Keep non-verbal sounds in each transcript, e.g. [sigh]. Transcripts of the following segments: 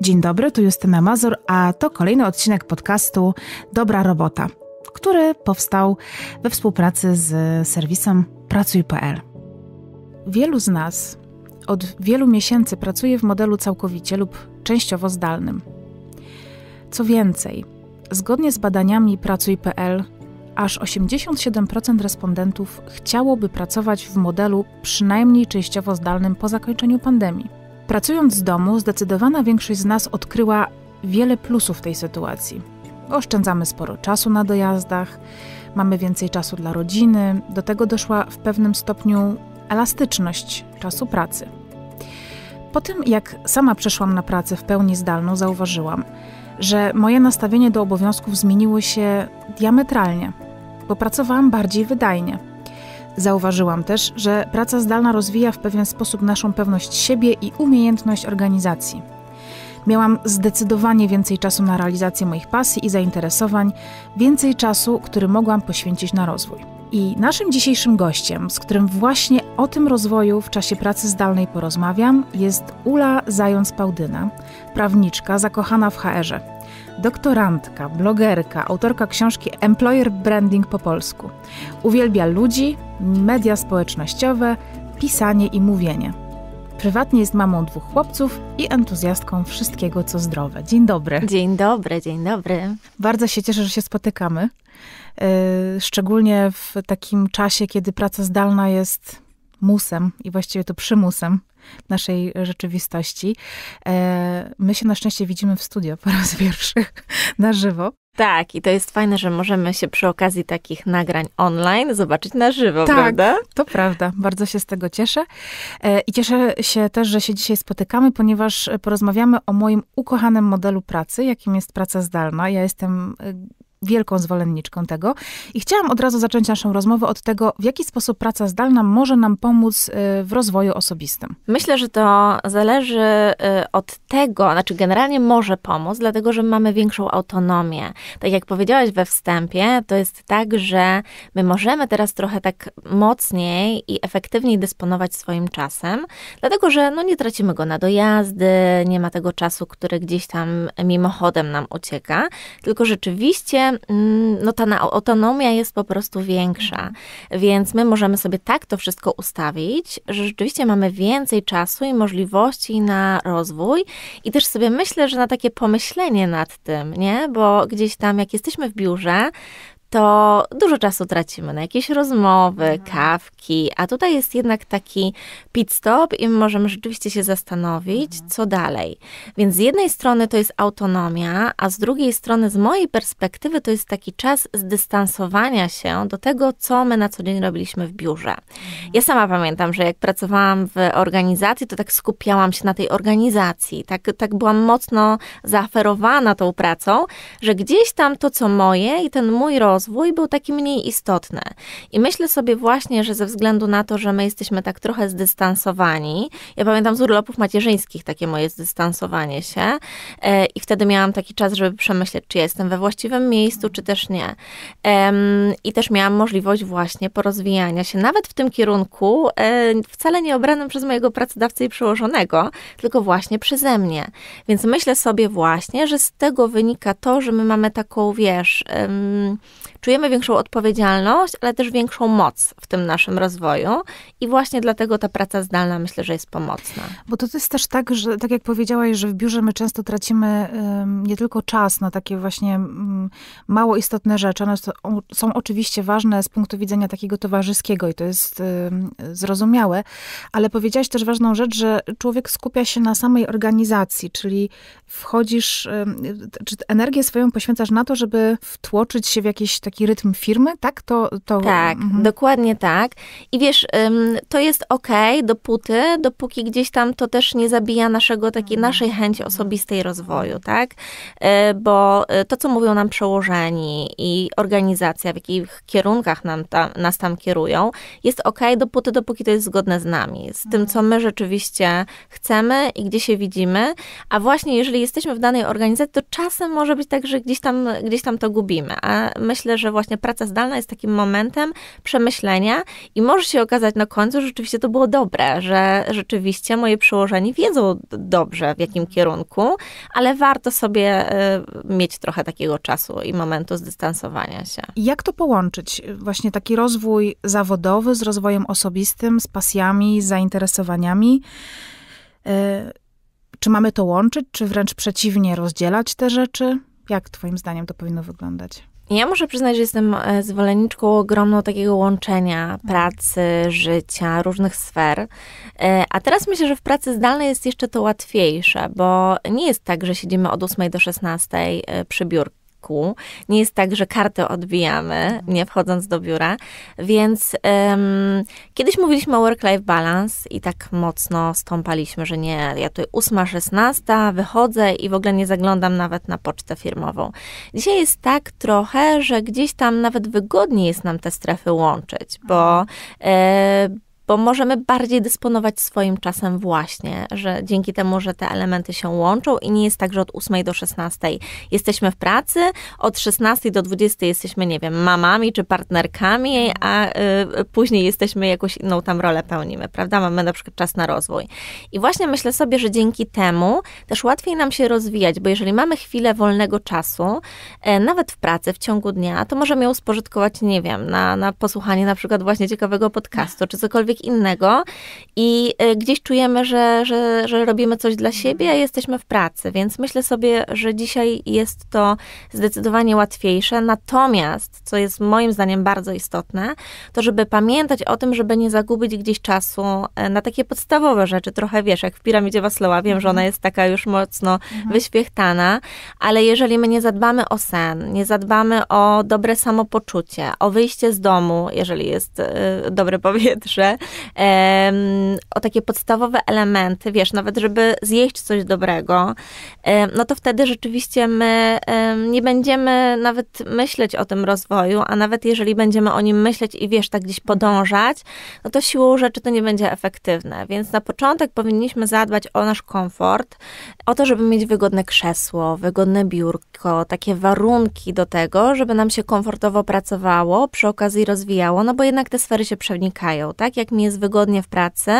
Dzień dobry, tu Justyna Mazur, a to kolejny odcinek podcastu Dobra Robota, który powstał we współpracy z serwisem Pracuj.pl. Wielu z nas od wielu miesięcy pracuje w modelu całkowicie lub częściowo zdalnym. Co więcej, zgodnie z badaniami Pracuj.pl aż 87% respondentów chciałoby pracować w modelu przynajmniej częściowo zdalnym po zakończeniu pandemii. Pracując z domu, zdecydowana większość z nas odkryła wiele plusów tej sytuacji. Oszczędzamy sporo czasu na dojazdach, mamy więcej czasu dla rodziny, do tego doszła w pewnym stopniu elastyczność czasu pracy. Po tym, jak sama przeszłam na pracę w pełni zdalną, zauważyłam, że moje nastawienie do obowiązków zmieniło się diametralnie, bo pracowałam bardziej wydajnie Zauważyłam też, że praca zdalna rozwija w pewien sposób naszą pewność siebie i umiejętność organizacji. Miałam zdecydowanie więcej czasu na realizację moich pasji i zainteresowań, więcej czasu, który mogłam poświęcić na rozwój. I naszym dzisiejszym gościem, z którym właśnie o tym rozwoju w czasie pracy zdalnej porozmawiam, jest Ula Zając-Pałdyna, prawniczka zakochana w HR-ze doktorantka, blogerka, autorka książki Employer Branding po polsku. Uwielbia ludzi, media społecznościowe, pisanie i mówienie. Prywatnie jest mamą dwóch chłopców i entuzjastką wszystkiego, co zdrowe. Dzień dobry. Dzień dobry, dzień dobry. Bardzo się cieszę, że się spotykamy. Y, szczególnie w takim czasie, kiedy praca zdalna jest musem i właściwie to przymusem naszej rzeczywistości. E, my się na szczęście widzimy w studio po raz pierwszy [laughs] na żywo. Tak, i to jest fajne, że możemy się przy okazji takich nagrań online zobaczyć na żywo, tak, prawda? To prawda, bardzo się z tego cieszę. E, I cieszę się też, że się dzisiaj spotykamy, ponieważ porozmawiamy o moim ukochanym modelu pracy, jakim jest praca zdalna. Ja jestem wielką zwolenniczką tego. I chciałam od razu zacząć naszą rozmowę od tego, w jaki sposób praca zdalna może nam pomóc y, w rozwoju osobistym. Myślę, że to zależy y, od tego, znaczy generalnie może pomóc, dlatego że mamy większą autonomię. Tak jak powiedziałaś we wstępie, to jest tak, że my możemy teraz trochę tak mocniej i efektywniej dysponować swoim czasem, dlatego że no nie tracimy go na dojazdy, nie ma tego czasu, który gdzieś tam mimochodem nam ucieka, tylko rzeczywiście Mm, no, ta autonomia jest po prostu większa, więc my możemy sobie tak to wszystko ustawić, że rzeczywiście mamy więcej czasu i możliwości na rozwój i też sobie myślę, że na takie pomyślenie nad tym, nie? Bo gdzieś tam, jak jesteśmy w biurze, to dużo czasu tracimy na jakieś rozmowy, mhm. kawki, a tutaj jest jednak taki pit stop i możemy rzeczywiście się zastanowić, mhm. co dalej. Więc z jednej strony to jest autonomia, a z drugiej strony, z mojej perspektywy, to jest taki czas zdystansowania się do tego, co my na co dzień robiliśmy w biurze. Mhm. Ja sama pamiętam, że jak pracowałam w organizacji, to tak skupiałam się na tej organizacji, tak, tak byłam mocno zaaferowana tą pracą, że gdzieś tam to, co moje i ten mój rozwój, rozwój był taki mniej istotny. I myślę sobie właśnie, że ze względu na to, że my jesteśmy tak trochę zdystansowani, ja pamiętam z urlopów macierzyńskich takie moje zdystansowanie się e, i wtedy miałam taki czas, żeby przemyśleć, czy jestem we właściwym miejscu, czy też nie. E, I też miałam możliwość właśnie porozwijania się, nawet w tym kierunku, e, wcale nie obranym przez mojego pracodawcę i przełożonego, tylko właśnie przeze mnie. Więc myślę sobie właśnie, że z tego wynika to, że my mamy taką, wiesz, um, czujemy większą odpowiedzialność, ale też większą moc w tym naszym rozwoju i właśnie dlatego ta praca zdalna myślę, że jest pomocna. Bo to jest też tak, że tak jak powiedziałaś, że w biurze my często tracimy um, nie tylko czas na takie właśnie um, mało istotne rzeczy, one są, są oczywiście ważne z punktu widzenia takiego towarzyskiego i to jest um, zrozumiałe, ale powiedziałaś też ważną rzecz, że człowiek skupia się na samej organizacji, czyli wchodzisz, czy energię swoją poświęcasz na to, żeby wtłoczyć się w jakieś takie taki rytm firmy, tak? To, to... Tak, mhm. dokładnie tak. I wiesz, to jest ok, dopóty, dopóki gdzieś tam to też nie zabija naszego, takiej mhm. naszej chęci osobistej rozwoju, tak? E, bo e, to, co mówią nam przełożeni i organizacja, w jakich kierunkach nam tam, nas tam kierują, jest ok, dopóty, dopóki to jest zgodne z nami, z mhm. tym, co my rzeczywiście chcemy i gdzie się widzimy, a właśnie jeżeli jesteśmy w danej organizacji, to czasem może być tak, że gdzieś tam, gdzieś tam to gubimy, a myślę, że właśnie praca zdalna jest takim momentem przemyślenia i może się okazać na końcu, że rzeczywiście to było dobre, że rzeczywiście moje przełożeni wiedzą dobrze w jakim kierunku, ale warto sobie y, mieć trochę takiego czasu i momentu zdystansowania się. Jak to połączyć? Właśnie taki rozwój zawodowy z rozwojem osobistym, z pasjami, z zainteresowaniami? Y, czy mamy to łączyć, czy wręcz przeciwnie, rozdzielać te rzeczy? Jak Twoim zdaniem to powinno wyglądać? Ja muszę przyznać, że jestem e, zwolenniczką ogromną takiego łączenia pracy, życia, różnych sfer. E, a teraz myślę, że w pracy zdalnej jest jeszcze to łatwiejsze, bo nie jest tak, że siedzimy od 8 do 16 e, przy biurku nie jest tak, że kartę odbijamy, nie wchodząc do biura. Więc um, kiedyś mówiliśmy o work-life balance i tak mocno stąpaliśmy, że nie, ja tu 8-16 wychodzę i w ogóle nie zaglądam nawet na pocztę firmową. Dzisiaj jest tak trochę, że gdzieś tam nawet wygodniej jest nam te strefy łączyć, bo e, bo możemy bardziej dysponować swoim czasem właśnie, że dzięki temu, że te elementy się łączą i nie jest tak, że od 8 do 16 jesteśmy w pracy, od 16 do 20 jesteśmy, nie wiem, mamami czy partnerkami, a y, później jesteśmy jakąś inną tam rolę pełnimy, prawda? Mamy na przykład czas na rozwój. I właśnie myślę sobie, że dzięki temu też łatwiej nam się rozwijać, bo jeżeli mamy chwilę wolnego czasu, e, nawet w pracy, w ciągu dnia, to możemy ją spożytkować, nie wiem, na, na posłuchanie na przykład właśnie ciekawego podcastu, czy cokolwiek cokolwiek innego i y, gdzieś czujemy, że, że, że robimy coś dla siebie, a jesteśmy w pracy, więc myślę sobie, że dzisiaj jest to zdecydowanie łatwiejsze. Natomiast, co jest moim zdaniem bardzo istotne, to żeby pamiętać o tym, żeby nie zagubić gdzieś czasu e, na takie podstawowe rzeczy, trochę wiesz, jak w piramidzie Maslowa, wiem, że ona mhm. jest taka już mocno mhm. wyświechtana, ale jeżeli my nie zadbamy o sen, nie zadbamy o dobre samopoczucie, o wyjście z domu, jeżeli jest e, dobre powietrze, o takie podstawowe elementy, wiesz, nawet żeby zjeść coś dobrego, no to wtedy rzeczywiście my nie będziemy nawet myśleć o tym rozwoju, a nawet jeżeli będziemy o nim myśleć i wiesz, tak gdzieś podążać, no to siłą rzeczy to nie będzie efektywne. Więc na początek powinniśmy zadbać o nasz komfort, o to, żeby mieć wygodne krzesło, wygodne biurko, takie warunki do tego, żeby nam się komfortowo pracowało, przy okazji rozwijało, no bo jednak te sfery się przenikają, tak? Jak mi jest wygodnie w pracy,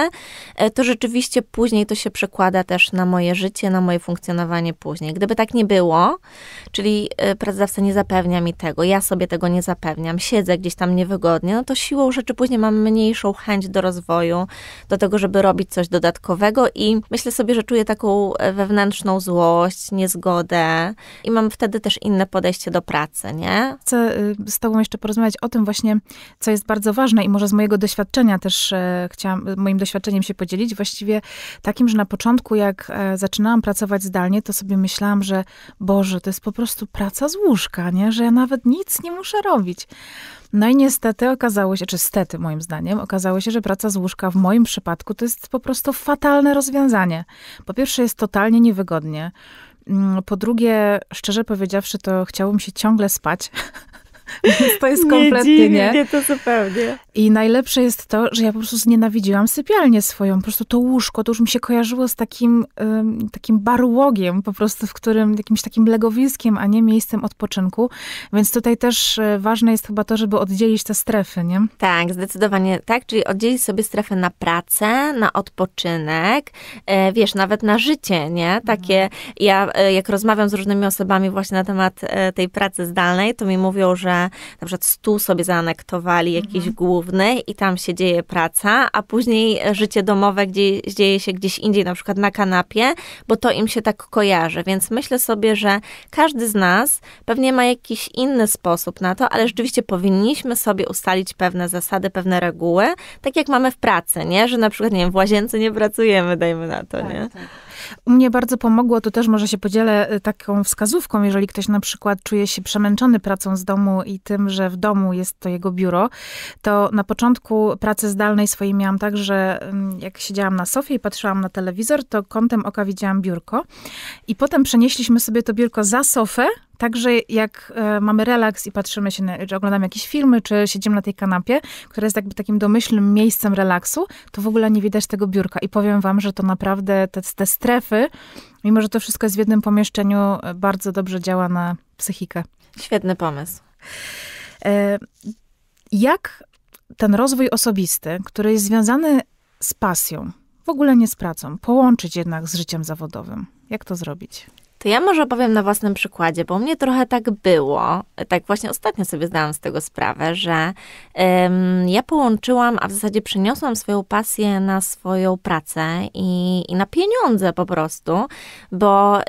e, to rzeczywiście później to się przekłada też na moje życie, na moje funkcjonowanie później. Gdyby tak nie było, czyli e, pracodawca nie zapewnia mi tego, ja sobie tego nie zapewniam, siedzę gdzieś tam niewygodnie, no to siłą rzeczy później mam mniejszą chęć do rozwoju, do tego, żeby robić coś dodatkowego i myślę sobie, że czuję taką e, wewnętrzną złość, niezgodę i mam wtedy też inne podejście do pracy, nie? Chcę y, z Tobą jeszcze porozmawiać o tym właśnie, co jest bardzo ważne i może z mojego doświadczenia też też e, chciałam moim doświadczeniem się podzielić. Właściwie takim, że na początku, jak e, zaczynałam pracować zdalnie, to sobie myślałam, że Boże, to jest po prostu praca z łóżka, nie? że ja nawet nic nie muszę robić. No i niestety okazało się, czy stety moim zdaniem, okazało się, że praca z łóżka w moim przypadku to jest po prostu fatalne rozwiązanie. Po pierwsze jest totalnie niewygodnie. Mm, po drugie, szczerze powiedziawszy, to chciałbym się ciągle spać. [laughs] Więc [laughs] to jest kompletnie nie. Dziwi nie. Mnie to zupełnie. I najlepsze jest to, że ja po prostu znienawidziłam sypialnię swoją. Po prostu to łóżko, to już mi się kojarzyło z takim, um, takim barłogiem, po prostu w którym, jakimś takim legowiskiem, a nie miejscem odpoczynku. Więc tutaj też e, ważne jest chyba to, żeby oddzielić te strefy, nie? Tak, zdecydowanie tak. Czyli oddzielić sobie strefę na pracę, na odpoczynek, e, wiesz, nawet na życie, nie? Takie, mhm. ja e, jak rozmawiam z różnymi osobami właśnie na temat e, tej pracy zdalnej, to mi mówią, że na przykład stół sobie zaanektowali mhm. jakiś mhm. główny i tam się dzieje praca, a później życie domowe gdzie, dzieje się gdzieś indziej, na przykład na kanapie, bo to im się tak kojarzy. Więc myślę sobie, że każdy z nas pewnie ma jakiś inny sposób na to, ale rzeczywiście powinniśmy sobie ustalić pewne zasady, pewne reguły, tak jak mamy w pracy, nie? Że na przykład, nie wiem, w łazience nie pracujemy, dajmy na to, tak, nie? Tak. U mnie bardzo pomogło, to też może się podzielę e, taką wskazówką, jeżeli ktoś na przykład czuje się przemęczony pracą z domu i tym, że w domu jest to jego biuro, to na początku pracy zdalnej swojej miałam tak, że mm, jak siedziałam na sofie i patrzyłam na telewizor, to kątem oka widziałam biurko i potem przenieśliśmy sobie to biurko za sofę, Także jak e, mamy relaks i patrzymy się, na, czy oglądamy jakieś filmy, czy siedzimy na tej kanapie, która jest jakby takim domyślnym miejscem relaksu, to w ogóle nie widać tego biurka. I powiem wam, że to naprawdę te, te strefy, mimo że to wszystko jest w jednym pomieszczeniu, e, bardzo dobrze działa na psychikę. Świetny pomysł. E, jak ten rozwój osobisty, który jest związany z pasją, w ogóle nie z pracą, połączyć jednak z życiem zawodowym? Jak to zrobić? To ja może opowiem na własnym przykładzie, bo mnie trochę tak było. Tak właśnie ostatnio sobie zdałam z tego sprawę, że um, ja połączyłam, a w zasadzie przeniosłam swoją pasję na swoją pracę i, i na pieniądze po prostu, bo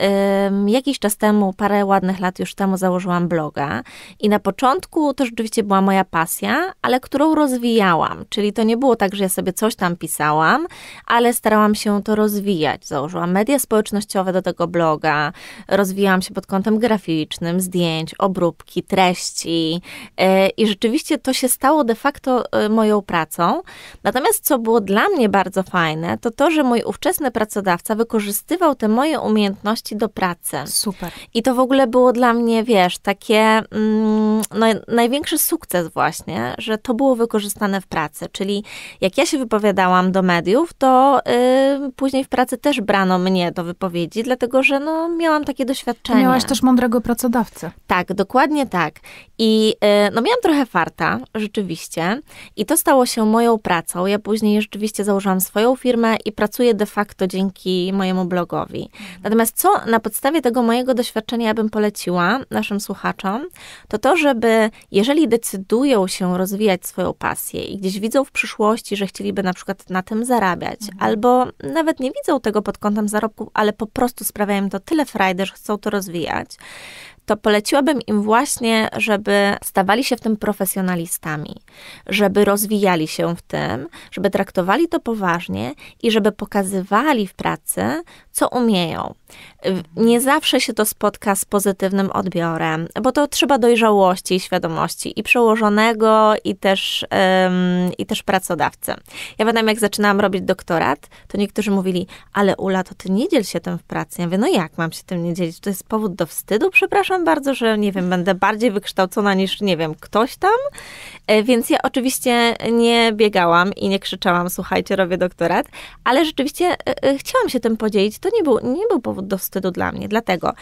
um, jakiś czas temu, parę ładnych lat już temu założyłam bloga i na początku to rzeczywiście była moja pasja, ale którą rozwijałam. Czyli to nie było tak, że ja sobie coś tam pisałam, ale starałam się to rozwijać. Założyłam media społecznościowe do tego bloga, rozwijałam się pod kątem graficznym, zdjęć, obróbki, treści e, i rzeczywiście to się stało de facto e, moją pracą. Natomiast co było dla mnie bardzo fajne, to to, że mój ówczesny pracodawca wykorzystywał te moje umiejętności do pracy. Super. I to w ogóle było dla mnie, wiesz, takie no, największy sukces właśnie, że to było wykorzystane w pracy. Czyli jak ja się wypowiadałam do mediów, to y, później w pracy też brano mnie do wypowiedzi, dlatego że no, miałam miałam takie doświadczenie. Miałaś też mądrego pracodawcę. Tak, dokładnie tak. I e, no miałam trochę farta, rzeczywiście. I to stało się moją pracą. Ja później rzeczywiście założyłam swoją firmę i pracuję de facto dzięki mojemu blogowi. Natomiast co na podstawie tego mojego doświadczenia ja bym poleciła naszym słuchaczom, to to, żeby jeżeli decydują się rozwijać swoją pasję i gdzieś widzą w przyszłości, że chcieliby na przykład na tym zarabiać, mhm. albo nawet nie widzą tego pod kątem zarobków, ale po prostu sprawiają to tyle Riders, chcą to rozwijać to poleciłabym im właśnie, żeby stawali się w tym profesjonalistami, żeby rozwijali się w tym, żeby traktowali to poważnie i żeby pokazywali w pracy, co umieją. Nie zawsze się to spotka z pozytywnym odbiorem, bo to trzeba dojrzałości i świadomości i przełożonego, i też, ym, i też pracodawcy. Ja pamiętam, jak zaczynałam robić doktorat, to niektórzy mówili, ale Ula, to ty nie dziel się tym w pracy. Ja mówię, no jak mam się tym nie dzielić? To jest powód do wstydu, przepraszam? bardzo, że nie wiem, będę bardziej wykształcona niż, nie wiem, ktoś tam. E, więc ja oczywiście nie biegałam i nie krzyczałam, słuchajcie, robię doktorat, ale rzeczywiście e, e, chciałam się tym podzielić. To nie był, nie był powód do wstydu dla mnie, dlatego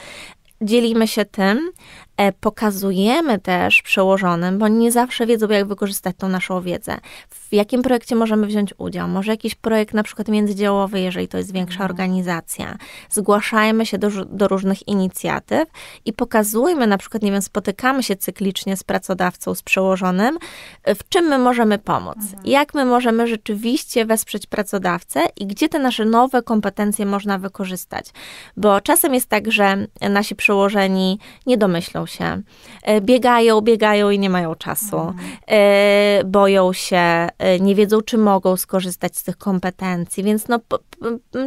dzielimy się tym, E, pokazujemy też przełożonym, bo nie zawsze wiedzą, jak wykorzystać tą naszą wiedzę. W jakim projekcie możemy wziąć udział? Może jakiś projekt na przykład międzydziałowy, jeżeli to jest większa mhm. organizacja. Zgłaszajmy się do, do różnych inicjatyw i pokazujmy, na przykład, nie wiem, spotykamy się cyklicznie z pracodawcą, z przełożonym, w czym my możemy pomóc, mhm. jak my możemy rzeczywiście wesprzeć pracodawcę i gdzie te nasze nowe kompetencje można wykorzystać. Bo czasem jest tak, że nasi przełożeni nie domyślą się. E, biegają, biegają i nie mają czasu. Mhm. E, boją się, e, nie wiedzą, czy mogą skorzystać z tych kompetencji, więc no,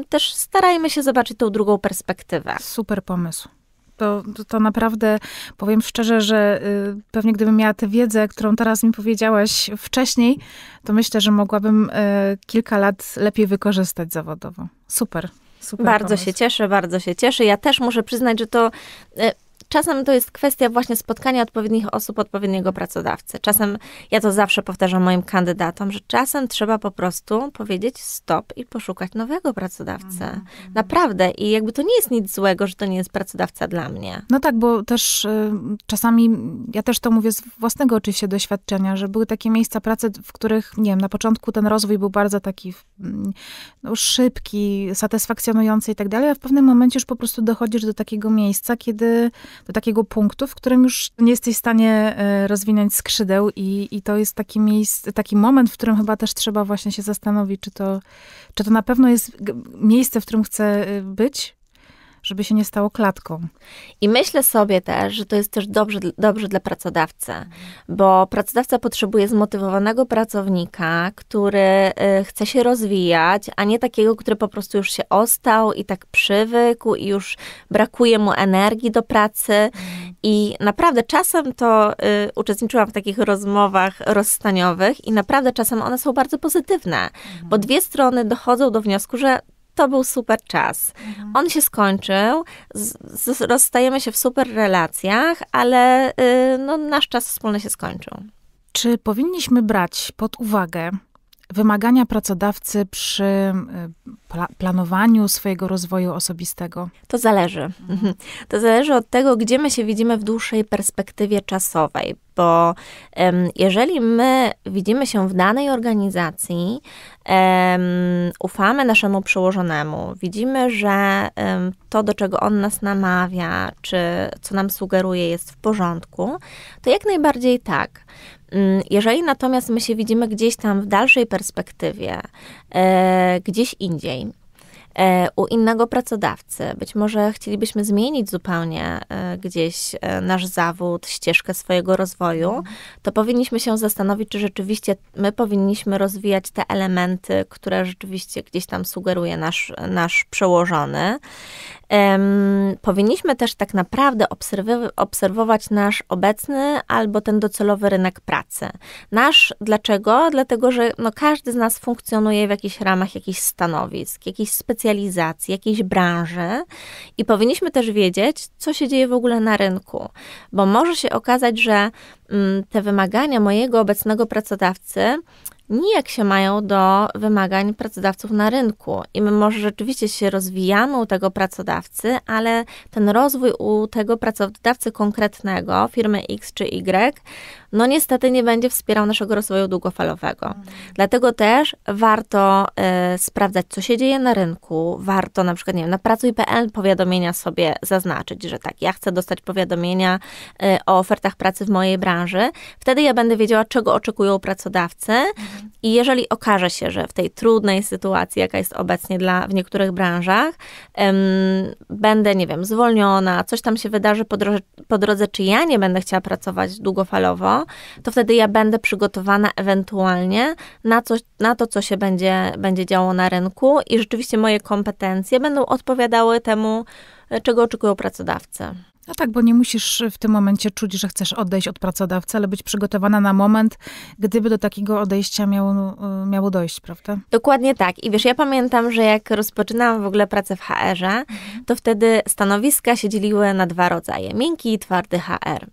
też starajmy się zobaczyć tą drugą perspektywę. Super pomysł. To, to, to, naprawdę powiem szczerze, że y, pewnie gdybym miała tę wiedzę, którą teraz mi powiedziałaś wcześniej, to myślę, że mogłabym y, kilka lat lepiej wykorzystać zawodowo. Super. Super bardzo pomysł. się cieszę, bardzo się cieszę. Ja też muszę przyznać, że to. Y, czasem to jest kwestia właśnie spotkania odpowiednich osób, odpowiedniego pracodawcy. Czasem, ja to zawsze powtarzam moim kandydatom, że czasem trzeba po prostu powiedzieć stop i poszukać nowego pracodawcy. Mhm, mhm. Naprawdę. I jakby to nie jest nic złego, że to nie jest pracodawca dla mnie. No tak, bo też y, czasami, ja też to mówię z własnego oczywiście doświadczenia, że były takie miejsca pracy, w których, nie wiem, na początku ten rozwój był bardzo taki mm, no, szybki, satysfakcjonujący i tak dalej, a w pewnym momencie już po prostu dochodzisz do takiego miejsca, kiedy do takiego punktu, w którym już nie jesteś w stanie e, rozwinąć skrzydeł i, i to jest taki miejsce, taki moment, w którym chyba też trzeba właśnie się zastanowić, czy to, czy to na pewno jest miejsce, w którym chcę e, być, żeby się nie stało klatką. I myślę sobie też, że to jest też dobrze, dobrze dla pracodawcy, bo pracodawca potrzebuje zmotywowanego pracownika, który y, chce się rozwijać, a nie takiego, który po prostu już się ostał i tak przywykł i już brakuje mu energii do pracy. I naprawdę czasem to y, uczestniczyłam w takich rozmowach rozstaniowych i naprawdę czasem one są bardzo pozytywne, bo dwie strony dochodzą do wniosku, że to był super czas. Mhm. On się skończył, z, rozstajemy się w super relacjach, ale y, no, nasz czas wspólny się skończył. Czy powinniśmy brać pod uwagę wymagania pracodawcy przy y, pla planowaniu swojego rozwoju osobistego? To zależy. Mhm. Mhm. To zależy od tego, gdzie my się widzimy w dłuższej perspektywie czasowej, bo um, jeżeli my widzimy się w danej organizacji, um, ufamy naszemu przełożonemu, widzimy, że um, to, do czego on nas namawia, czy co nam sugeruje, jest w porządku, to jak najbardziej tak. Mm, jeżeli natomiast my się widzimy gdzieś tam w dalszej perspektywie, e, gdzieś indziej, E, u innego pracodawcy. Być może chcielibyśmy zmienić zupełnie e, gdzieś e, nasz zawód, ścieżkę swojego rozwoju, mhm. to powinniśmy się zastanowić, czy rzeczywiście my powinniśmy rozwijać te elementy, które rzeczywiście gdzieś tam sugeruje nasz, nasz przełożony. powinniśmy też tak naprawdę obserwować nasz obecny albo ten docelowy rynek pracy. Nasz dlaczego? Dlatego, że no, każdy z nas funkcjonuje w jakichś ramach jakichś stanowisk, jakichś specjalistów specjalizacji, jakiejś branży i powinniśmy też wiedzieć, co się dzieje w ogóle na rynku, bo może się okazać, że mm, te wymagania mojego obecnego pracodawcy nijak się mają do wymagań pracodawców na rynku. I my może rzeczywiście się rozwijamy u tego pracodawcy, ale ten rozwój u tego pracodawcy konkretnego, firmy X czy Y, no niestety nie będzie wspierał naszego rozwoju długofalowego. Dlatego też warto y, sprawdzać, co się dzieje na rynku. Warto na przykład, nie wiem, na pracuj.pl powiadomienia sobie zaznaczyć, że tak, ja chcę dostać powiadomienia y, o ofertach pracy w mojej branży. Wtedy ja będę wiedziała, czego oczekują pracodawcy mhm. i jeżeli okaże się, że w tej trudnej sytuacji, jaka jest obecnie dla, w niektórych branżach, ym, będę, nie wiem, zwolniona, coś tam się wydarzy po po drodze, czy ja nie będę chciała pracować długofalowo, to, wtedy ja będę przygotowana ewentualnie na, coś, na to, co się będzie, będzie działo na rynku i rzeczywiście moje kompetencje będą odpowiadały temu, e, czego oczekują pracodawcy. No tak, bo nie musisz w tym momencie czuć, że chcesz odejść od pracodawcy, ale być przygotowana na moment, gdyby do takiego odejścia miało, e, miało dojść, prawda? Dokładnie tak. I wiesz, ja pamiętam, że jak rozpoczynałam w ogóle pracę w HR-ze, mhm. to wtedy stanowiska się dzieliły na dwa rodzaje: miękki i twardy HR.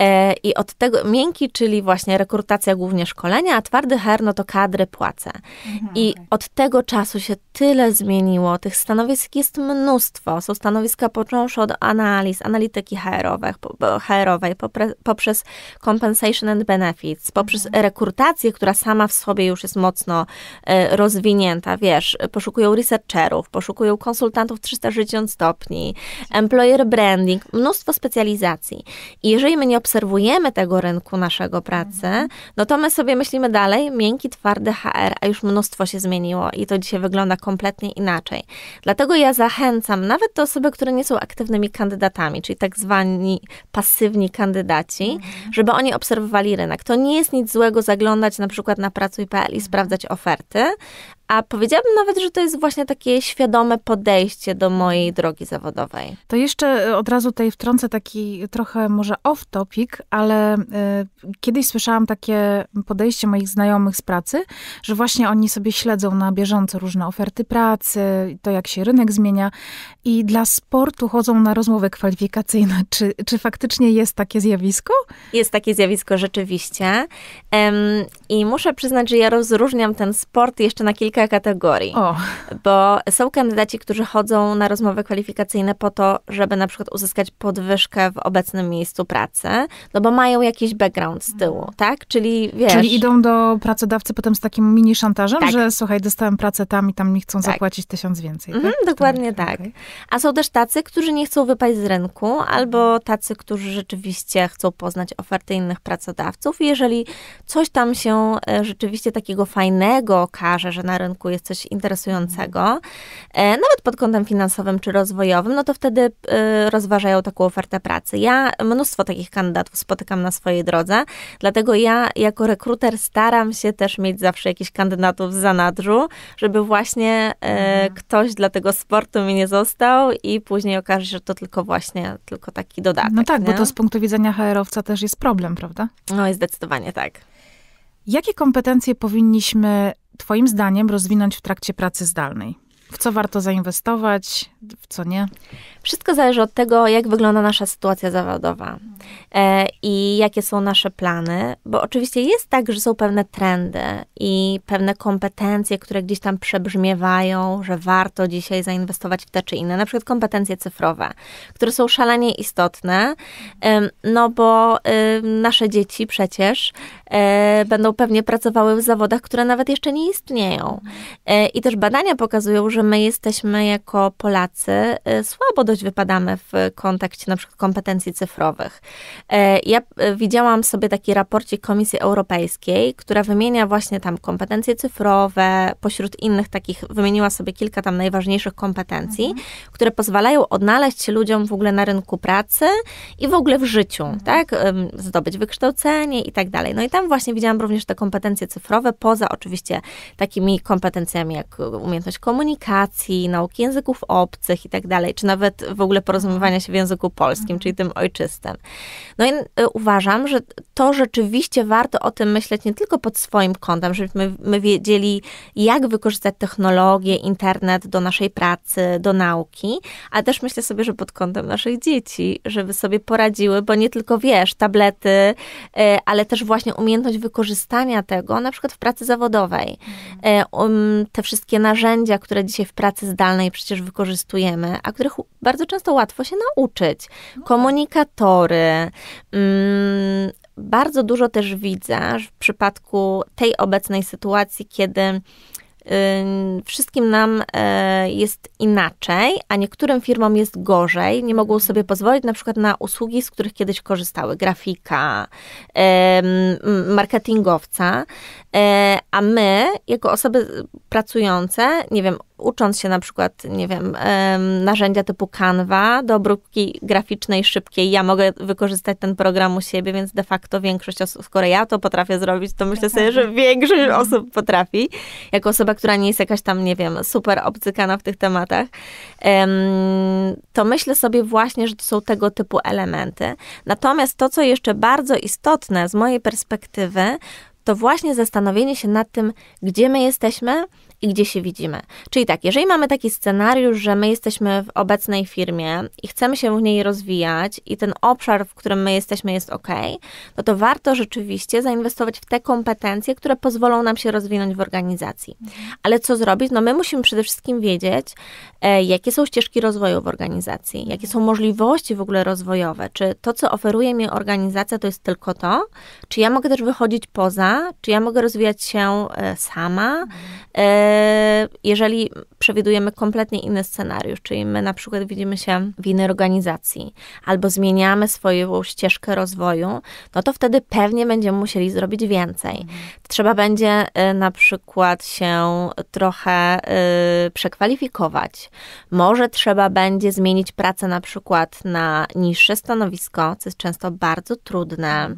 E, I od tego miękki, czyli właśnie rekrutacja, głównie szkolenia, a twardy HR, no to kadry, płace. Mhm, I okay. od tego czasu się tyle zmieniło, tych stanowisk jest mnóstwo. Są stanowiska począwszy od analiz, analityki HR-owej, poprzez compensation and benefits, poprzez mhm. rekrutację, która sama w sobie już jest mocno e, rozwinięta, wiesz, poszukują researcherów, poszukują konsultantów 360 stopni, employer branding, mnóstwo specjalizacji. I jeżeli my nie obserwujemy tego rynku naszego pracy, mhm. no to my sobie myślimy dalej, miękki, twardy HR, a już mnóstwo się zmieniło i to dzisiaj wygląda kompletnie inaczej. Dlatego ja zachęcam nawet te osoby, które nie są aktywnymi kandydatami, czyli tak zwani pasywni kandydaci, mhm. żeby oni obserwowali rynek. To nie jest nic złego zaglądać na przykład na pracuj.pl i sprawdzać oferty, a powiedziałabym nawet, że to jest właśnie takie świadome podejście do mojej drogi zawodowej. To jeszcze e, od razu tutaj wtrącę taki trochę może off-topic, ale y, kiedyś słyszałam takie podejście moich znajomych z pracy, że właśnie oni sobie śledzą na bieżąco różne oferty pracy, to jak się rynek zmienia i dla sportu chodzą na rozmowy kwalifikacyjne. Czy, czy faktycznie jest takie zjawisko? Jest takie zjawisko rzeczywiście. Ym, I muszę przyznać, że ja rozróżniam ten sport jeszcze na kilka kilka kategorii. O. Bo są kandydaci, którzy chodzą na rozmowy kwalifikacyjne po to, żeby na przykład uzyskać podwyżkę w obecnym miejscu pracy, no bo mają jakiś background z tyłu, mm. tak? Czyli wiesz... Czyli idą do pracodawcy potem z takim mini szantażem, tak. że słuchaj, dostałem pracę tam i tam mi chcą tak. zapłacić tysiąc więcej. Mhm, tak? Dokładnie tak. Okay. A są też tacy, którzy nie chcą wypaść z rynku, albo mhm. tacy, którzy rzeczywiście chcą poznać oferty innych pracodawców. Jeżeli coś tam się e, rzeczywiście takiego fajnego okaże, że na rynku rynku jest coś interesującego, e, nawet pod kątem finansowym czy rozwojowym, no to wtedy e, rozważają taką ofertę pracy. Ja mnóstwo takich kandydatów spotykam na swojej drodze, dlatego ja jako rekruter staram się też mieć zawsze jakichś kandydatów z zanadrzu, żeby właśnie e, mhm. ktoś dla tego sportu mi nie został i później okaże się, że to tylko właśnie tylko taki dodatek. No tak, nie? bo to z punktu widzenia HR-owca też jest problem, prawda? No i zdecydowanie tak. Jakie kompetencje powinniśmy Twoim zdaniem rozwinąć w trakcie pracy zdalnej? w co warto zainwestować, w co nie? Wszystko zależy od tego, jak wygląda nasza sytuacja zawodowa e, i jakie są nasze plany, bo oczywiście jest tak, że są pewne trendy i pewne kompetencje, które gdzieś tam przebrzmiewają, że warto dzisiaj zainwestować w te czy inne, na przykład kompetencje cyfrowe, które są szalenie istotne, e, no bo e, nasze dzieci przecież e, będą pewnie pracowały w zawodach, które nawet jeszcze nie istnieją. E, I też badania pokazują, że że my jesteśmy jako Polacy y, słabo dość wypadamy w kontekście na przykład kompetencji cyfrowych. E, ja e, widziałam sobie taki raporcik Komisji Europejskiej, która wymienia właśnie tam kompetencje cyfrowe, pośród innych takich, wymieniła sobie kilka tam najważniejszych kompetencji, mhm. które pozwalają odnaleźć się ludziom w ogóle na rynku pracy i w ogóle w życiu, mhm. tak? Zdobyć wykształcenie i tak dalej. No i tam właśnie widziałam również te kompetencje cyfrowe, poza oczywiście takimi kompetencjami jak umiejętność komunikacji, komunikacji, nauki języków obcych i tak dalej, czy nawet w ogóle porozumiewania się w języku polskim, mhm. czyli tym ojczystym. No i y, uważam, że to rzeczywiście warto o tym myśleć nie tylko pod swoim kątem, żebyśmy my wiedzieli, jak wykorzystać technologię, internet do naszej pracy, do nauki, ale też myślę sobie, że pod kątem naszych dzieci, żeby sobie poradziły, bo nie tylko wiesz, tablety, y, ale też właśnie umiejętność wykorzystania tego, na przykład w pracy zawodowej. Mhm. Y, um, te wszystkie narzędzia, które dzisiaj dzisiaj w pracy zdalnej przecież wykorzystujemy, a których bardzo często łatwo się nauczyć. No tak. Komunikatory. Mm, bardzo dużo też widzę w przypadku tej obecnej sytuacji, kiedy y, wszystkim nam y, jest inaczej, a niektórym firmom jest gorzej. Nie mogą mhm. sobie pozwolić na przykład na usługi, z których kiedyś korzystały, grafika, marketingowca. E, a my, jako osoby pracujące, nie wiem, ucząc się na przykład, nie wiem, narzędzia typu Canva do obróbki graficznej szybkiej, ja mogę wykorzystać ten program u siebie, więc de facto większość osób, skoro ja to potrafię zrobić, to myślę sobie, że większość mhm. osób potrafi. Jako osoba, która nie jest jakaś tam, nie wiem, super obcykana w tych tematach, to myślę sobie właśnie, że to są tego typu elementy. Natomiast to, co jeszcze bardzo istotne z mojej perspektywy, to właśnie zastanowienie się nad tym, gdzie my jesteśmy i gdzie się widzimy. Czyli tak, jeżeli mamy taki scenariusz, że my jesteśmy w obecnej firmie i chcemy się w niej rozwijać i ten obszar, w którym my jesteśmy jest ok, no to warto rzeczywiście zainwestować w te kompetencje, które pozwolą nam się rozwinąć w organizacji. Mhm. Ale co zrobić? No my musimy przede wszystkim wiedzieć, e, jakie są ścieżki rozwoju w organizacji, jakie są mhm. możliwości w ogóle rozwojowe, czy to, co oferuje mi organizacja, to jest tylko to, czy ja mogę też wychodzić poza czy ja mogę rozwijać się e, sama, mhm. e, jeżeli przewidujemy kompletnie inny scenariusz, czyli my na przykład widzimy się w innej organizacji albo zmieniamy swoją ścieżkę rozwoju, no to wtedy pewnie będziemy musieli zrobić więcej. Mhm. Trzeba będzie e, na przykład się trochę przekwalifikować. Może trzeba będzie zmienić pracę na przykład na niższe stanowisko, co jest często bardzo trudne. Mhm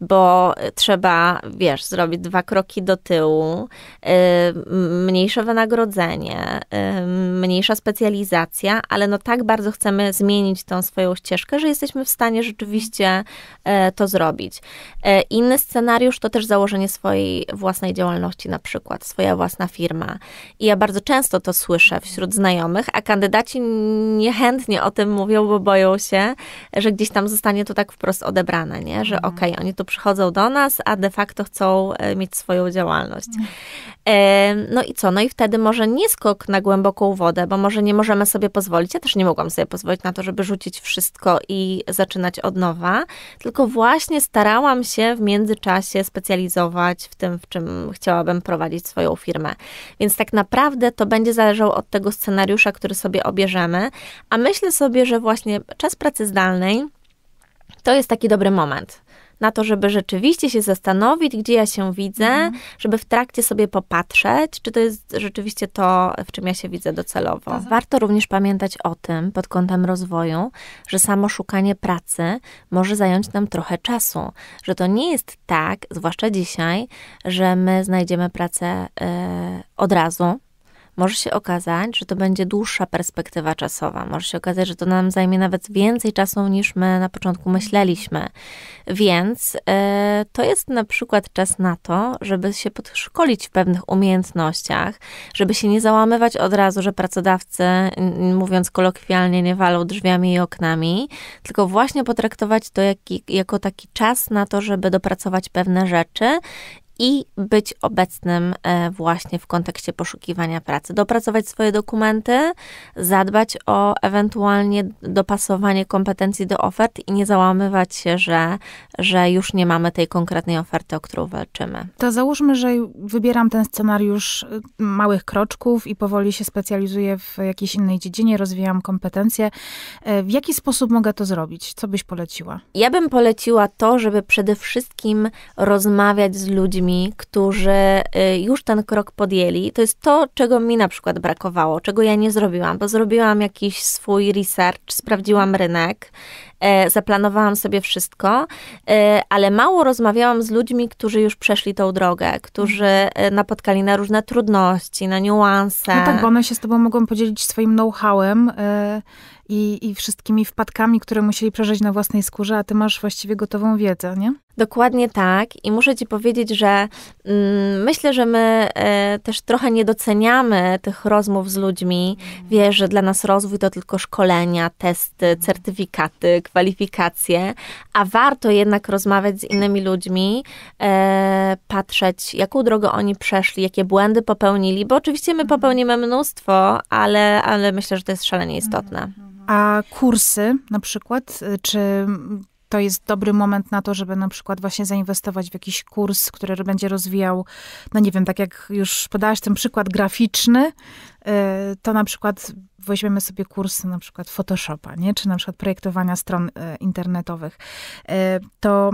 bo trzeba, wiesz, zrobić dwa kroki do tyłu, y, mniejsze wynagrodzenie, y, mniejsza specjalizacja, ale no tak bardzo chcemy zmienić tą swoją ścieżkę, że jesteśmy w stanie rzeczywiście y, to zrobić. Inny scenariusz to też założenie swojej własnej działalności, na przykład swoja własna firma. I ja bardzo często to słyszę wśród znajomych, a kandydaci niechętnie o tym mówią, bo boją się, że gdzieś tam zostanie to tak wprost odebrane, nie? że mhm. okej, okay, oni to przychodzą do nas, a de facto chcą e, mieć swoją działalność. Mhm. E, no i co? No i wtedy może nie skok na głęboką wodę, bo może nie możemy sobie pozwolić. Ja też nie mogłam sobie pozwolić na to, żeby rzucić wszystko i zaczynać od nowa, tylko właśnie starałam się w międzyczasie specjalizować w tym, w czym chciałabym prowadzić swoją firmę. Więc tak naprawdę to będzie zależało od tego scenariusza, który sobie obierzemy, a myślę sobie, że właśnie czas pracy zdalnej to jest taki dobry moment na to, żeby rzeczywiście się zastanowić, gdzie ja się widzę, mhm. żeby w trakcie sobie popatrzeć, czy to jest rzeczywiście to, w czym ja się widzę docelowo. Warto również pamiętać o tym pod kątem rozwoju, że samo szukanie pracy może zająć nam trochę czasu, że to nie jest tak, zwłaszcza dzisiaj, że my znajdziemy pracę yy, od razu może się okazać, że to będzie dłuższa perspektywa czasowa. Może się okazać, że to nam zajmie nawet więcej czasu niż my na początku myśleliśmy. Więc e, to jest na przykład czas na to, żeby się podszkolić w pewnych umiejętnościach, żeby się nie załamywać od razu, że pracodawcy, mówiąc kolokwialnie, nie walą drzwiami i oknami, tylko właśnie potraktować to jak, jako taki czas na to, żeby dopracować pewne rzeczy i być obecnym e, właśnie w kontekście poszukiwania pracy. Dopracować swoje dokumenty, zadbać o ewentualnie dopasowanie kompetencji do ofert i nie załamywać się, że, że już nie mamy tej konkretnej oferty, o którą walczymy. To załóżmy, że wybieram ten scenariusz y, małych kroczków i powoli się specjalizuję w jakiejś innej dziedzinie, rozwijam kompetencje. E, w jaki sposób mogę to zrobić? Co byś poleciła? Ja bym poleciła to, żeby przede wszystkim rozmawiać z ludźmi, ludźmi, którzy y, już ten krok podjęli. To jest to, czego mi na przykład brakowało, czego ja nie zrobiłam, bo zrobiłam jakiś swój research, sprawdziłam rynek, E, zaplanowałam sobie wszystko, e, ale mało rozmawiałam z ludźmi, którzy już przeszli tą drogę, którzy e, napotkali na różne trudności, na niuanse. No tak, bo one się z tobą mogą podzielić swoim know-howem i, i wszystkimi wpadkami, które musieli przeżyć na własnej skórze, a ty masz właściwie gotową wiedzę, nie? Dokładnie tak. I muszę ci powiedzieć, że mm, myślę, że my też trochę nie doceniamy tych rozmów z ludźmi. Wiesz, że dla nas rozwój to tylko szkolenia, testy, certyfikaty, kwalifikacje, a warto jednak rozmawiać z innymi ludźmi, e, patrzeć, jaką drogę oni przeszli, jakie błędy popełnili, bo oczywiście my mhm. popełnimy mnóstwo, ale, ale myślę, że to jest szalenie istotne. Mhm. A kursy na przykład, y, czy to jest dobry moment na to, żeby na przykład właśnie zainwestować w jakiś kurs, który będzie rozwijał, no nie wiem, tak jak już podałaś ten przykład graficzny, e, to na przykład weźmiemy sobie kursy na przykład Photoshopa, nie? czy na przykład projektowania stron e, internetowych. E, to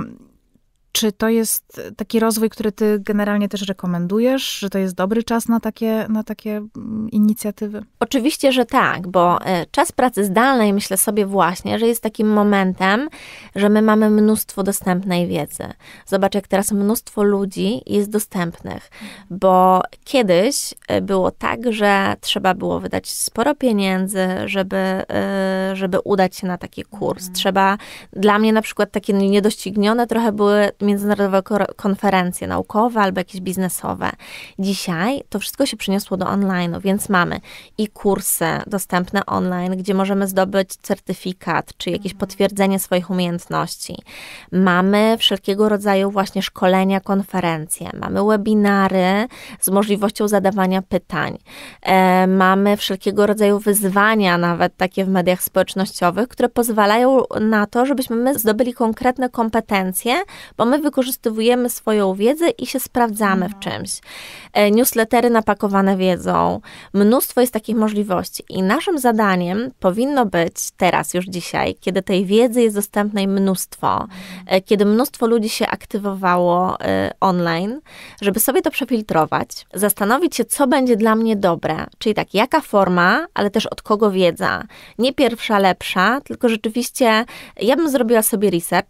czy to jest taki rozwój, który ty generalnie też rekomendujesz? Że to jest dobry czas na takie, na takie mm, inicjatywy? Oczywiście, że tak, bo e, czas pracy zdalnej myślę sobie właśnie, że jest takim momentem, że my mamy mnóstwo dostępnej wiedzy. Zobacz, jak teraz mnóstwo ludzi jest dostępnych, bo kiedyś e, było tak, że trzeba było wydać sporo pieniędzy, żeby, e, żeby udać się na taki kurs. Mhm. Trzeba, dla mnie na przykład takie niedoścignione trochę były międzynarodowe konferencje naukowe albo jakieś biznesowe. Dzisiaj to wszystko się przyniosło do online, więc mamy i kursy dostępne online, gdzie możemy zdobyć certyfikat czy jakieś mhm. potwierdzenie swoich umiejętności. Mamy wszelkiego rodzaju właśnie szkolenia, konferencje, mamy webinary z możliwością zadawania pytań. E, mamy wszelkiego rodzaju wyzwania, nawet takie w mediach społecznościowych, które pozwalają na to, żebyśmy my zdobyli konkretne kompetencje, bo my wykorzystywujemy swoją wiedzę i się sprawdzamy w mhm. czymś. E, newslettery napakowane wiedzą, mnóstwo jest takich możliwości. I naszym zadaniem powinno być teraz, już dzisiaj, kiedy tej wiedzy jest dostępnej mnóstwo, mhm. e, kiedy mnóstwo ludzi się aktywowało e, online, żeby sobie to przefiltrować, zastanowić się, co będzie dla mnie dobre, czyli tak, jaka forma, ale też od kogo wiedza. Nie pierwsza, lepsza, tylko rzeczywiście ja bym zrobiła sobie research,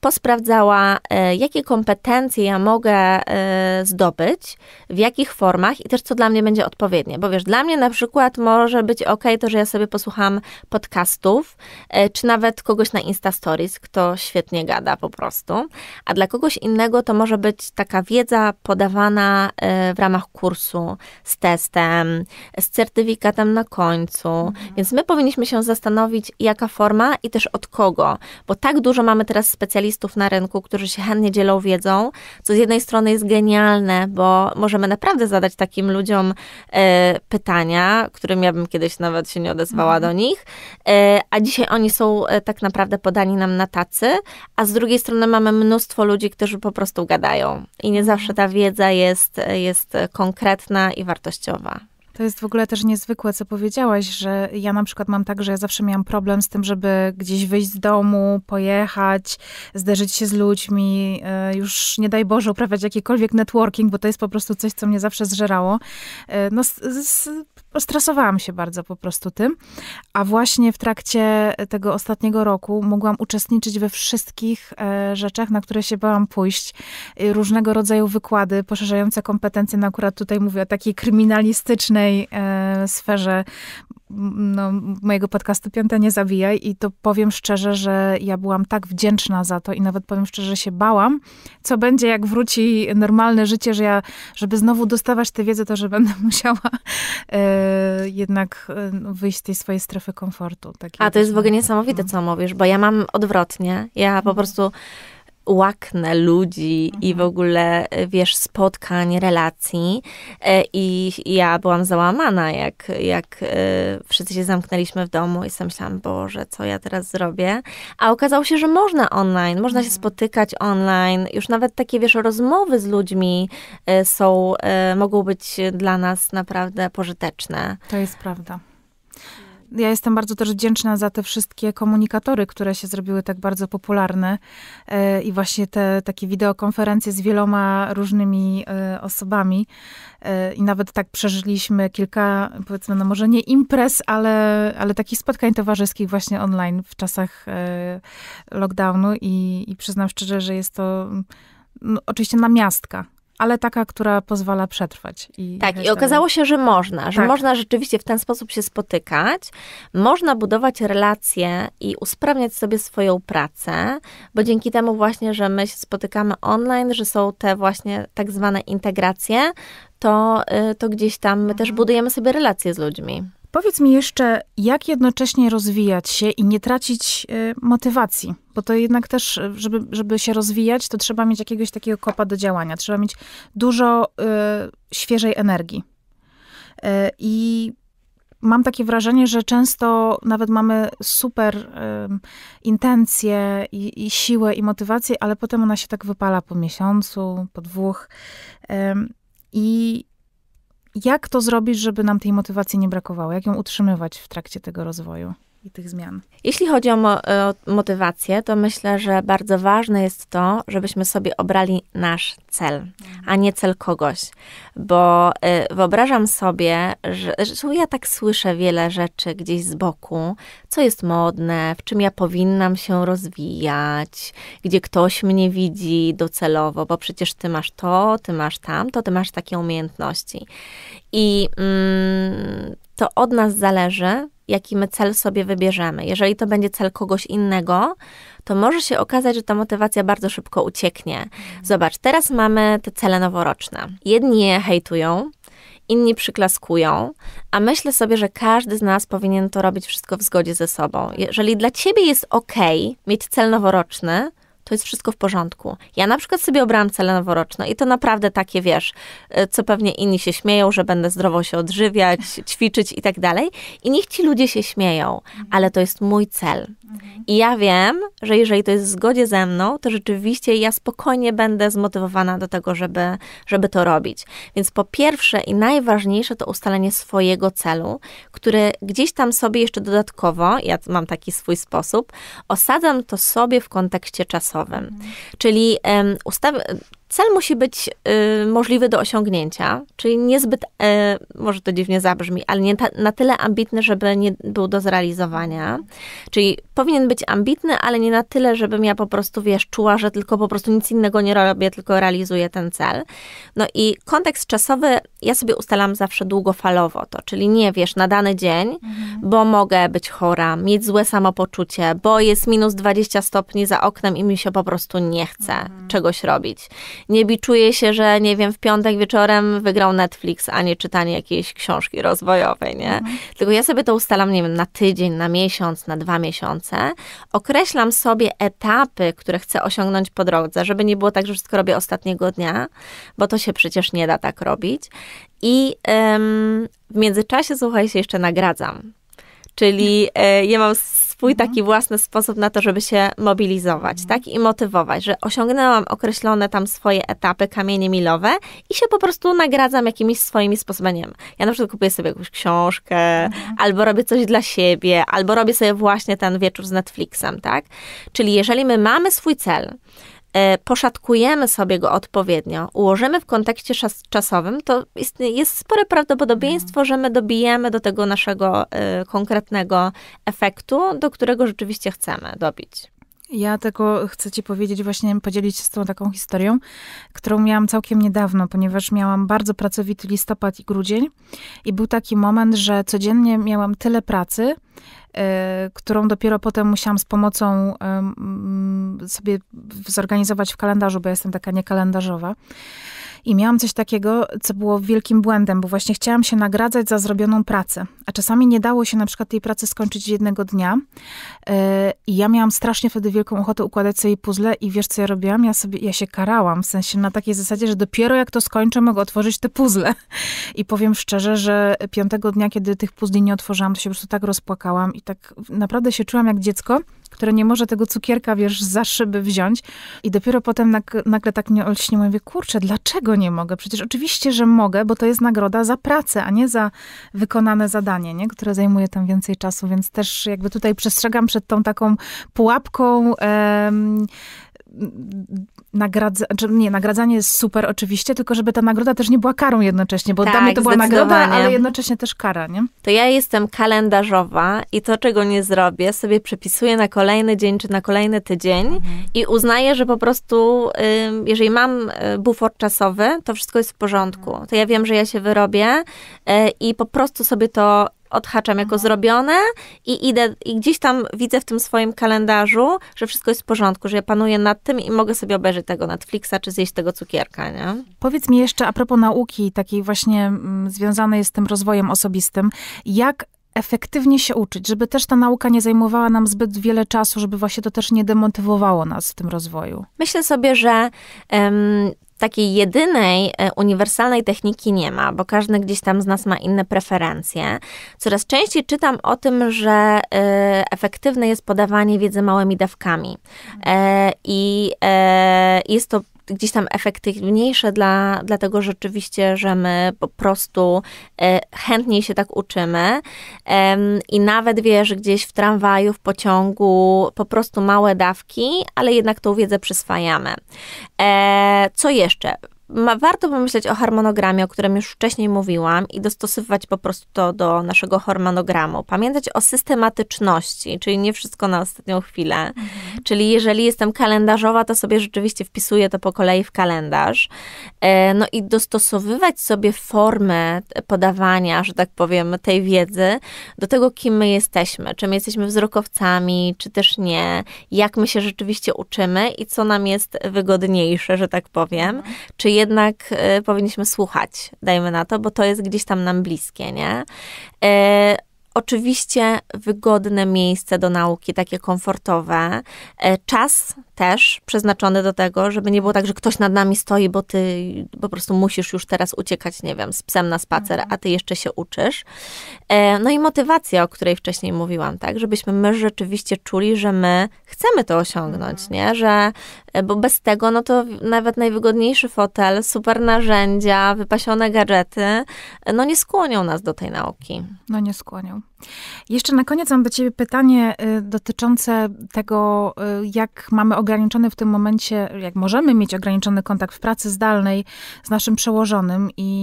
posprawdzała, e, jakie kompetencje ja mogę e, zdobyć, w jakich formach i też co dla mnie będzie odpowiednie. Bo wiesz, dla mnie na przykład może być ok to, że ja sobie posłucham podcastów, e, czy nawet kogoś na Insta Stories, kto świetnie gada po prostu. A dla kogoś innego to może być taka wiedza podawana w ramach kursu z testem, z certyfikatem na końcu. Mhm. Więc my powinniśmy się zastanowić, jaka forma i też od kogo, bo tak dużo mamy teraz specjalistów, specjalistów na rynku, którzy się chętnie dzielą wiedzą, co z jednej strony jest genialne, bo możemy naprawdę zadać takim ludziom e, pytania, którym ja bym kiedyś nawet się nie odezwała mhm. do nich, e, a dzisiaj oni są e, tak naprawdę podani nam na tacy, a z drugiej strony mamy mnóstwo ludzi, którzy po prostu gadają i nie mhm. zawsze ta wiedza jest, jest konkretna i wartościowa. To jest w ogóle też niezwykłe, co powiedziałaś, że ja na przykład mam tak, że ja zawsze miałam problem z tym, żeby gdzieś wyjść z domu, pojechać, zderzyć się z ludźmi, e, już nie daj Boże uprawiać jakikolwiek networking, bo to jest po prostu coś, co mnie zawsze zżerało. E, no, stresowałam się bardzo po prostu tym, a właśnie w trakcie tego ostatniego roku mogłam uczestniczyć we wszystkich e, rzeczach, na które się bałam pójść. Różnego rodzaju wykłady poszerzające kompetencje, no akurat tutaj mówię o takiej kryminalistycznej innej e, sferze no, mojego podcastu Piąte Nie Zabijaj i to powiem szczerze, że ja byłam tak wdzięczna za to i nawet powiem szczerze, że się bałam, co będzie jak wróci normalne życie, że ja, żeby znowu dostawać tę wiedzę, to że będę [laughs] musiała e, jednak e, no, wyjść z tej swojej strefy komfortu. A to jest w ogóle niesamowite, no. co mówisz, bo ja mam odwrotnie. Ja po mhm. prostu łaknę ludzi mhm. i w mhm. ogóle, e, wiesz, spotkań, relacji. E, I ja byłam załamana, jak, jak e, wszyscy się zamknęliśmy w domu i sobie myślałam, Boże, co ja teraz zrobię? A okazało się, że można online, można mhm. się spotykać online. Już nawet takie, wiesz, rozmowy z ludźmi są, mogą być dla nas naprawdę pożyteczne. To jest prawda ja jestem bardzo też wdzięczna za te wszystkie komunikatory, które się zrobiły tak bardzo popularne e, i właśnie te takie wideokonferencje z wieloma różnymi e, osobami e, i nawet tak przeżyliśmy kilka, powiedzmy, no może nie imprez, ale, ale takich spotkań towarzyskich właśnie online w czasach lockdownu i, i przyznam szczerze, że jest to no, oczywiście namiastka ale taka, która pozwala przetrwać. I tak, i okazało się, że można, że tak. można rzeczywiście w ten sposób się spotykać, można budować relacje i usprawniać sobie swoją pracę, bo dzięki temu właśnie, że my się spotykamy online, że są te właśnie tak zwane integracje, to, y, to gdzieś tam my też mhm. budujemy sobie relacje z ludźmi. Powiedz mi jeszcze, jak jednocześnie rozwijać się i nie tracić y, motywacji? Bo to jednak też, y, żeby, żeby się rozwijać, to trzeba mieć jakiegoś takiego kopa do działania. Trzeba mieć dużo y, świeżej energii. Y, I mam takie wrażenie, że często nawet mamy super y, intencje i, i, siłę i motywację, ale potem ona się tak wypala po miesiącu, po dwóch. Y, I jak to zrobić, żeby nam tej motywacji nie brakowało? Jak ją utrzymywać w trakcie tego rozwoju? i tych zmian. Jeśli chodzi o, mo- e, o, motywację, to myślę, że bardzo ważne jest to, żebyśmy sobie obrali nasz cel, mhm. a nie cel kogoś, bo y, wyobrażam sobie, że, że ja tak słyszę wiele rzeczy gdzieś z boku, co jest modne, w czym ja powinnam się rozwijać, gdzie ktoś mnie widzi docelowo, bo przecież ty masz to, ty masz tamto, ty masz takie umiejętności. I mm, to od nas zależy, jaki my cel sobie wybierzemy. Jeżeli to będzie cel kogoś innego, to może się okazać, że ta motywacja bardzo szybko ucieknie. Mhm. Zobacz, teraz mamy te cele noworoczne. Jedni je hejtują, inni przyklaskują, a myślę sobie, że każdy z nas powinien to robić wszystko w zgodzie ze sobą. Tak. Jeżeli dla ciebie jest ok mieć cel noworoczny, to jest wszystko w porządku. Ja na przykład sobie obrałam cele noworoczne i to naprawdę takie, wiesz, e, co pewnie inni się śmieją, że będę zdrowo się odżywiać, [laughs] ćwiczyć i tak dalej. I niech ci ludzie się śmieją, mhm. ale to jest mój cel. Mhm. I ja wiem, że jeżeli to jest w zgodzie ze mną, to rzeczywiście ja spokojnie będę zmotywowana do tego, żeby, żeby to robić. Więc po pierwsze i najważniejsze to ustalenie swojego celu, który gdzieś tam sobie jeszcze dodatkowo, ja mam taki swój sposób, osadzam to sobie w kontekście czasowym Mhm. Czyli cel musi być y, możliwy do osiągnięcia, czyli niezbyt, e, może to dziwnie zabrzmi, ale nie ta, na tyle ambitny, żeby nie był do zrealizowania. Czyli powinien być ambitny, ale nie na tyle, żebym ja po prostu, wiesz, czuła, że tylko po prostu nic innego nie robię, tylko realizuję ten cel. No i kontekst czasowy ja sobie ustalam zawsze długofalowo to, czyli nie wiesz na dany dzień, mhm. bo mogę być chora, mieć złe samopoczucie, bo jest minus 20 stopni za oknem i mi się po prostu nie chce mhm. czegoś robić. Nie biczuję się, że nie wiem, w piątek wieczorem wygrał Netflix, a nie czytanie jakiejś książki rozwojowej, nie? Mhm. Tylko ja sobie to ustalam, nie wiem, na tydzień, na miesiąc, na dwa miesiące. Określam sobie etapy, które chcę osiągnąć po drodze, żeby nie było tak, że wszystko robię ostatniego dnia, bo to się przecież nie da tak robić. I ym, w międzyczasie, słuchaj, się jeszcze nagradzam. Czyli y, ja mam swój mhm. taki własny sposób na to, żeby się mobilizować, mhm. tak? I motywować, że osiągnęłam określone tam swoje etapy, kamienie milowe i się po prostu nagradzam jakimiś swoimi sposobami. Ja na przykład kupuję sobie jakąś książkę, mhm. albo robię coś dla siebie, albo robię sobie właśnie ten wieczór z Netflixem, tak? Czyli jeżeli my mamy swój cel, E, poszatkujemy sobie go odpowiednio, ułożymy w kontekście czas, czasowym, to jest, jest spore prawdopodobieństwo, mhm. że my dobijemy do tego naszego y, konkretnego efektu, do którego rzeczywiście chcemy dobić. Ja tego chcę ci powiedzieć, właśnie podzielić się z tą taką historią, którą miałam całkiem niedawno, ponieważ miałam bardzo pracowity listopad i grudzień i był taki moment, że codziennie miałam tyle pracy, Y, którą dopiero potem musiałam z pomocą sobie zorganizować w kalendarzu, bo ja jestem taka niekalendarzowa. I miałam coś takiego, co było wielkim błędem, bo właśnie chciałam się nagradzać za zrobioną pracę. A czasami nie dało się na przykład tej pracy skończyć jednego dnia. E, I ja miałam strasznie wtedy wielką ochotę układać sobie puzzle i wiesz, co ja robiłam? Ja sobie, ja się karałam, w sensie na takiej zasadzie, że dopiero jak to skończę, mogę otworzyć te puzzle. [laughs] I powiem szczerze, że piątego dnia, kiedy tych puzli nie otworzyłam, to się po prostu tak rozpłakałam i tak naprawdę się czułam jak dziecko, które nie może tego cukierka, wiesz, za szyby wziąć. I dopiero potem nag- nagle tak mnie olśniło mówię, kurczę, dlaczego nie mogę? Przecież oczywiście, że mogę, bo to jest nagroda za pracę, a nie za wykonane zadanie, nie? które zajmuje tam więcej czasu, więc też jakby tutaj przestrzegam przed tą taką pułapką em, nagradza, znaczy nie, nagradzanie jest super oczywiście, tylko żeby ta nagroda też nie była karą jednocześnie, bo tak, dla mnie to była nagroda, ale jednocześnie też kara, nie? To ja jestem kalendarzowa i to, czego nie zrobię, sobie przepisuję na kolejny dzień czy na kolejny tydzień mhm. i uznaję, że po prostu jeżeli mam y, bufor czasowy, to wszystko jest w porządku. Mhm. To ja wiem, że ja się wyrobię y, i po prostu sobie to odhaczam jako zrobione i idę i gdzieś tam widzę w tym swoim kalendarzu, że wszystko jest w porządku, że ja panuję nad tym i mogę sobie obejrzeć tego Netflixa czy zjeść tego cukierka, nie? Powiedz mi jeszcze a propos nauki, takiej właśnie mm, związanej z tym rozwojem osobistym, jak efektywnie się uczyć, żeby też ta nauka nie zajmowała nam zbyt wiele czasu, żeby właśnie to też nie demotywowało nas w tym rozwoju? Myślę sobie, że um, takiej jedynej e, uniwersalnej techniki nie ma, bo każdy gdzieś tam z nas ma inne preferencje. Coraz częściej czytam o tym, że e, efektywne jest podawanie wiedzy małymi dawkami. E, I jest to gdzieś tam efektywniejsze, dla, dlatego rzeczywiście, że my po prostu e, chętniej się tak uczymy i nawet wiesz, gdzieś w tramwaju, w pociągu, po prostu małe dawki, ale jednak tą wiedzę przyswajamy. E, co jeszcze? ma, warto pomyśleć o harmonogramie, o którym już wcześniej mówiłam, i dostosowywać po prostu to do naszego harmonogramu. Pamiętać o systematyczności, czyli nie wszystko na ostatnią chwilę. Mhm. Czyli jeżeli jestem kalendarzowa, to sobie rzeczywiście wpisuję to po kolei w kalendarz. E, no i dostosowywać sobie formę podawania, że tak powiem, tej wiedzy do tego, kim my jesteśmy. Czy my jesteśmy wzrokowcami, czy też nie. Jak my się rzeczywiście uczymy i co nam jest wygodniejsze, że tak powiem. Mhm. Czy jednak y, powinniśmy słuchać, dajmy na to, bo to jest gdzieś tam nam bliskie, nie? Y, Oczywiście wygodne miejsce do nauki, takie komfortowe. E, czas też przeznaczony do tego, żeby nie było tak, że ktoś nad nami stoi, bo ty po prostu musisz już teraz uciekać, nie wiem, z psem na spacer, mhm. a ty jeszcze się uczysz. No i motywacja, o której wcześniej mówiłam, tak, żebyśmy my rzeczywiście czuli, że my chcemy to osiągnąć, mhm. nie? Że E, bo bez tego, no to nawet najwygodniejszy fotel, super narzędzia, wypasione gadżety, e, no nie skłonią nas do tej nauki. No nie skłonią. Jeszcze na koniec mam do Ciebie pytanie y, dotyczące tego, y, jak mamy ograniczony w tym momencie, jak możemy mieć ograniczony kontakt w pracy zdalnej z naszym przełożonym i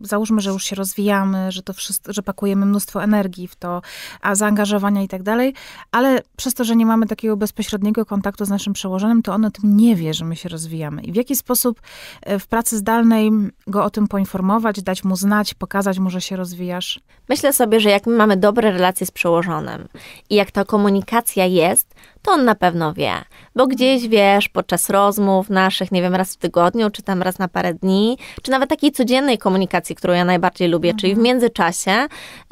załóżmy, że już się rozwijamy, że to wszystko, że pakujemy mnóstwo energii w to, a zaangażowania i tak dalej, ale przez to, że nie mamy takiego bezpośredniego kontaktu z naszym przełożonym, to on o tym nie wie, że my się rozwijamy. I w jaki sposób y, w pracy zdalnej go o tym poinformować, dać mu znać, pokazać mu, że się rozwijasz? Myślę sobie, że jak my mamy dobrze dobre relacje z przełożonym i jak ta komunikacja jest, to on na pewno wie. Bo gdzieś wiesz, podczas rozmów naszych, nie wiem, raz w tygodniu, czy tam raz na parę dni, czy nawet takiej codziennej komunikacji, którą ja najbardziej lubię, mhm. czyli w mhm. międzyczasie,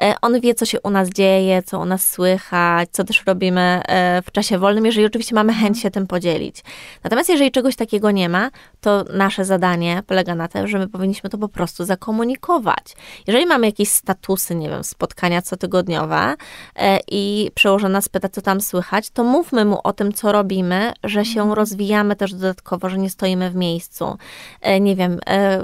e, on wie, co się u nas dzieje, co u nas słychać, co też robimy e, w czasie wolnym, jeżeli oczywiście mamy chęć się tym podzielić. Natomiast jeżeli czegoś takiego nie ma, to nasze zadanie polega na tym, że my powinniśmy to po prostu zakomunikować. Jeżeli mamy jakieś statusy, nie wiem, spotkania cotygodniowe e, i przełożona spyta, co tam słychać, to mówmy mu o tym, co robimy, że się mhm. rozwijamy też dodatkowo, że nie stoimy w miejscu. E, nie wiem, e,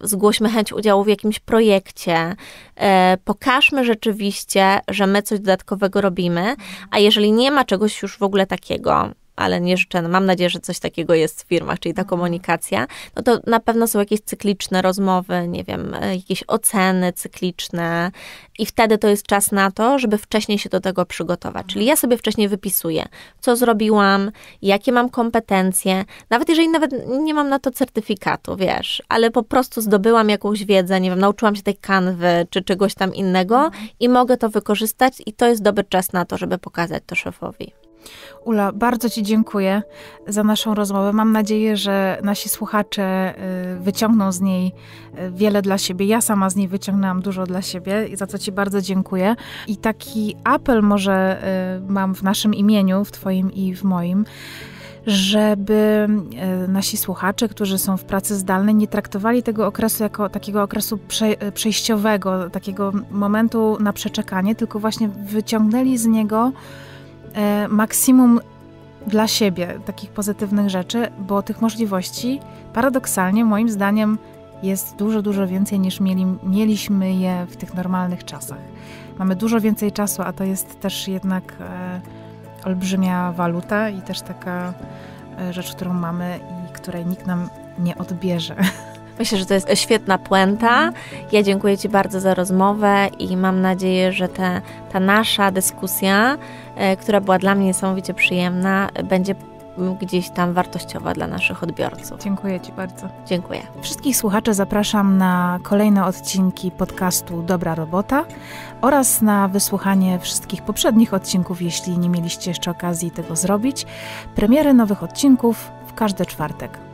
zgłośmy chęć udziału w jakimś projekcie. E, pokażmy rzeczywiście, że my coś dodatkowego robimy, mhm. a jeżeli nie ma czegoś już w ogóle takiego, ale nie życzę, no mam nadzieję, że coś takiego jest w firmach, czyli ta komunikacja, no to na pewno są jakieś cykliczne rozmowy, nie wiem, e, jakieś oceny cykliczne i wtedy to jest czas na to, żeby wcześniej się do tego przygotować. Czyli ja sobie wcześniej wypisuję, co zrobiłam, jakie mam kompetencje, nawet jeżeli nawet nie mam na to certyfikatu, wiesz, ale po prostu zdobyłam jakąś wiedzę, nie wiem, nauczyłam się tej kanwy czy czegoś tam innego mhm. i mogę to wykorzystać i to jest dobry czas na to, żeby pokazać to szefowi. Ula, bardzo Ci dziękuję za naszą rozmowę. Mam nadzieję, że nasi słuchacze y, wyciągną z niej y, wiele dla siebie. Ja sama z niej wyciągnęłam dużo dla siebie za co Ci bardzo dziękuję. I taki apel może y, mam w naszym imieniu, w Twoim i w moim żeby nasi słuchacze, którzy są w pracy zdalnej, nie traktowali tego okresu jako takiego okresu prze, przejściowego, takiego momentu na przeczekanie, tylko właśnie wyciągnęli z niego E, maksimum dla siebie takich pozytywnych rzeczy, bo tych możliwości paradoksalnie moim zdaniem jest dużo, dużo więcej niż mieli, mieliśmy je w tych normalnych czasach. Mamy dużo więcej czasu, a to jest też jednak e, olbrzymia waluta i też taka e, rzecz, którą mamy i której nikt nam nie odbierze. [laughs] Myślę, że to jest świetna puenta. Ja dziękuję Ci bardzo za rozmowę i mam nadzieję, że te, ta nasza dyskusja, e, która była dla mnie niesamowicie przyjemna, będzie gdzieś tam wartościowa dla naszych odbiorców. Dziękuję Ci bardzo. Dziękuję. Wszystkich słuchaczy zapraszam na kolejne odcinki podcastu Dobra Robota oraz na wysłuchanie wszystkich poprzednich odcinków, jeśli nie mieliście jeszcze okazji tego zrobić. Premiery nowych odcinków w każdy czwartek.